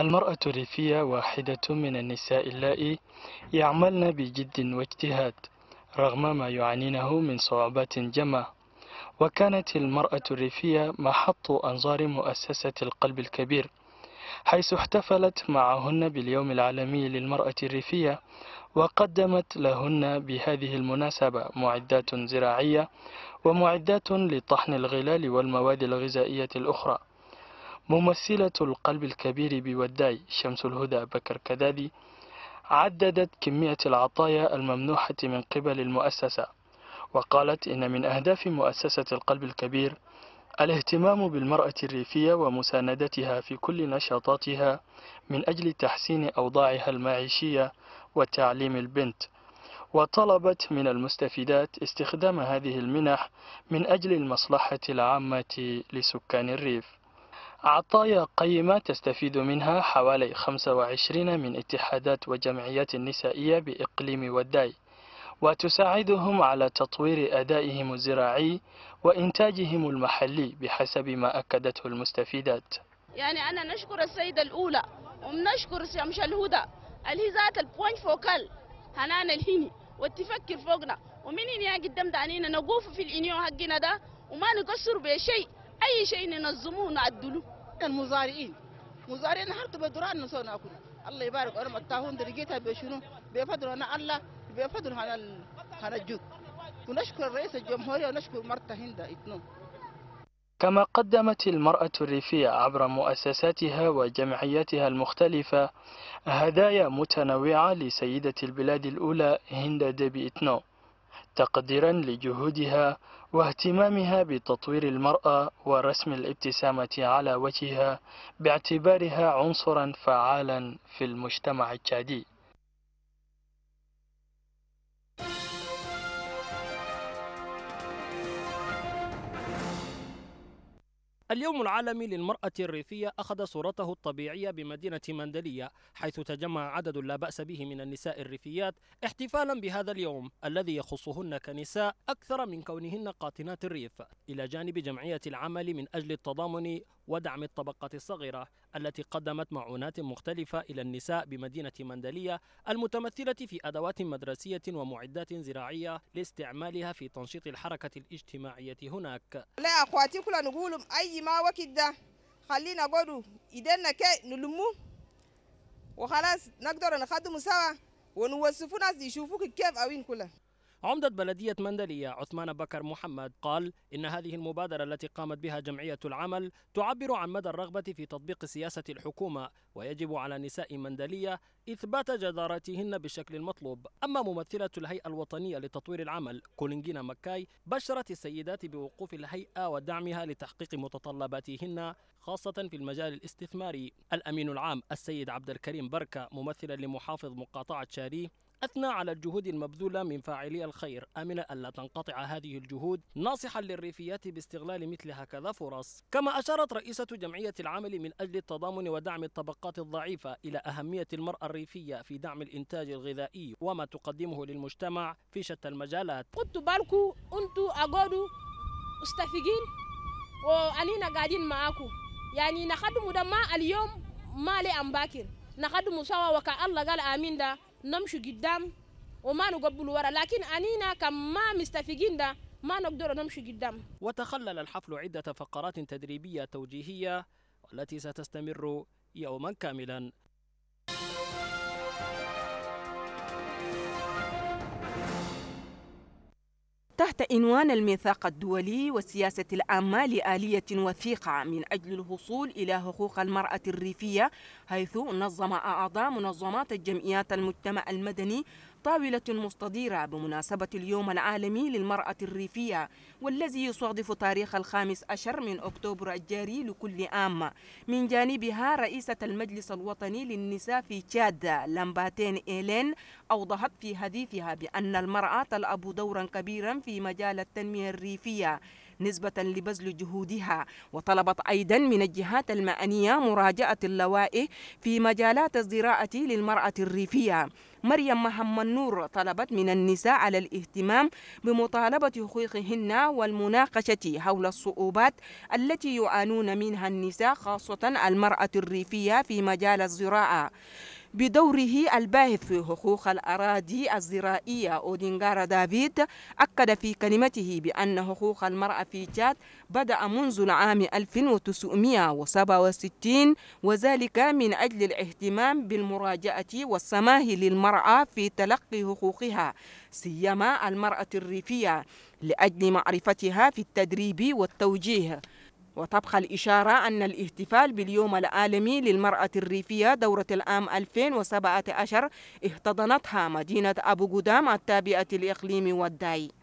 المرأة الريفية واحدة من النساء اللائي يعملن بجد واجتهاد رغم ما يعانينه من صعوبات جمة وكانت المرأة الريفية محط أنظار مؤسسة القلب الكبير حيث احتفلت معهن باليوم العالمي للمرأة الريفية وقدمت لهن بهذه المناسبة معدات زراعية ومعدات لطحن الغلال والمواد الغذائية الأخرى ممثلة القلب الكبير بوداي شمس الهدى بكر كدادي عددت كمية العطايا الممنوحة من قبل المؤسسة وقالت إن من أهداف مؤسسة القلب الكبير الاهتمام بالمرأة الريفية ومساندتها في كل نشاطاتها من أجل تحسين أوضاعها المعيشية وتعليم البنت وطلبت من المستفيدات استخدام هذه المنح من أجل المصلحة العامة لسكان الريف عطايا قيمة تستفيد منها حوالي 25 من اتحادات وجمعيات نسائية بإقليم وداي وتساعدهم على تطوير أدائهم الزراعي وإنتاجهم المحلي بحسب ما أكدته المستفيدات يعني أنا نشكر السيدة الأولى ومنشكر سيامش الهدى اللي ذات البوينت فوكال هنان الهيني وتفكر فوقنا ومن هنا قدام دعنينا نقوف في الإنيو حقنا ده وما نقصر بشيء اي شيء ننظموه نعدلوه المزارعين مزارعين حتى بدران نسوا ناكل الله يبارك انا متاهون درجتها بشنو بفضل انا الله بفضل هذا هذا الجود ونشكر رئيس الجمهوريه ونشكر مرت هند اتنو كما قدمت المرأة الريفية عبر مؤسساتها وجمعياتها المختلفة هدايا متنوعة لسيدة البلاد الأولى هند ديبي إتنو تقديرا لجهودها واهتمامها بتطوير المرأة ورسم الابتسامة على وجهها باعتبارها عنصرا فعالا في المجتمع التشادي اليوم العالمي للمرأة الريفية أخذ صورته الطبيعية بمدينة مندلية حيث تجمع عدد لا بأس به من النساء الريفيات احتفالا بهذا اليوم الذي يخصهن كنساء أكثر من كونهن قاطنات الريف إلى جانب جمعية العمل من أجل التضامن ودعم الطبقة الصغيرة التي قدمت معونات مختلفة إلى النساء بمدينة مندلية المتمثلة في أدوات مدرسية ومعدات زراعية لاستعمالها في تنشيط الحركة الاجتماعية هناك لا أخواتي كلنا نقول أي ما وكده خلينا قولوا إيدينا كي نلمو وخلاص نقدر نخدم سوا ونوصفوا ناس يشوفوك كيف أوين كلها عمدة بلدية مندلية عثمان بكر محمد قال إن هذه المبادرة التي قامت بها جمعية العمل تعبر عن مدى الرغبة في تطبيق سياسة الحكومة ويجب على نساء مندلية إثبات جدارتهن بالشكل المطلوب أما ممثلة الهيئة الوطنية لتطوير العمل كولينجينا مكاي بشرت السيدات بوقوف الهيئة ودعمها لتحقيق متطلباتهن خاصة في المجال الاستثماري الأمين العام السيد عبد الكريم بركة ممثلا لمحافظ مقاطعة شاري أثنى على الجهود المبذولة من فاعلي الخير أن ألا تنقطع هذه الجهود ناصحا للريفيات باستغلال مثل هكذا فرص كما أشارت رئيسة جمعية العمل من أجل التضامن ودعم الطبقات الضعيفة إلى أهمية المرأة الريفية في دعم الإنتاج الغذائي وما تقدمه للمجتمع في شتى المجالات خدوا بالكم أنتوا أقعدوا مستفيقين وعلينا قاعدين معاكم يعني نخدم دماء اليوم ما لي أم باكر نخدم سوا وكالله قال آمين ده نمشي قدام وما نقبل ورا لكن أنينا كما مستفيقين ده ما نقدر نمشي قدام وتخلل الحفل عدة فقرات تدريبية توجيهية والتي ستستمر يوما كاملا تحت عنوان الميثاق الدولي والسياسة العامة لآلية وثيقة من أجل الوصول إلى حقوق المرأة الريفية حيث نظم أعضاء منظمات الجمعيات المجتمع المدني طاولة مستديرة بمناسبة اليوم العالمي للمرأة الريفية والذي يصادف تاريخ الخامس عشر من أكتوبر الجاري لكل عام من جانبها رئيسة المجلس الوطني للنساء في تشاد لامباتين إيلين أوضحت في حديثها بأن المرأة تلعب دورا كبيرا في مجال التنمية الريفية نسبة لبذل جهودها وطلبت أيضا من الجهات المعنية مراجعة اللوائح في مجالات الزراعة للمرأة الريفية مريم محمد نور طلبت من النساء على الاهتمام بمطالبة حقوقهن والمناقشة حول الصعوبات التي يعانون منها النساء خاصة المرأة الريفية في مجال الزراعة بدوره الباحث في حقوق الأراضي الزراعية أودينغارا دافيد أكد في كلمته بأن حقوق المرأة في تشاد بدأ منذ العام 1967 وذلك من أجل الاهتمام بالمراجعة والسماح للمرأة في تلقي حقوقها سيما المرأة الريفية لأجل معرفتها في التدريب والتوجيه وطبخ الإشارة أن الاحتفال باليوم العالمي للمرأة الريفية دورة العام 2017 احتضنتها مدينة أبو قدام التابعة لإقليم والداي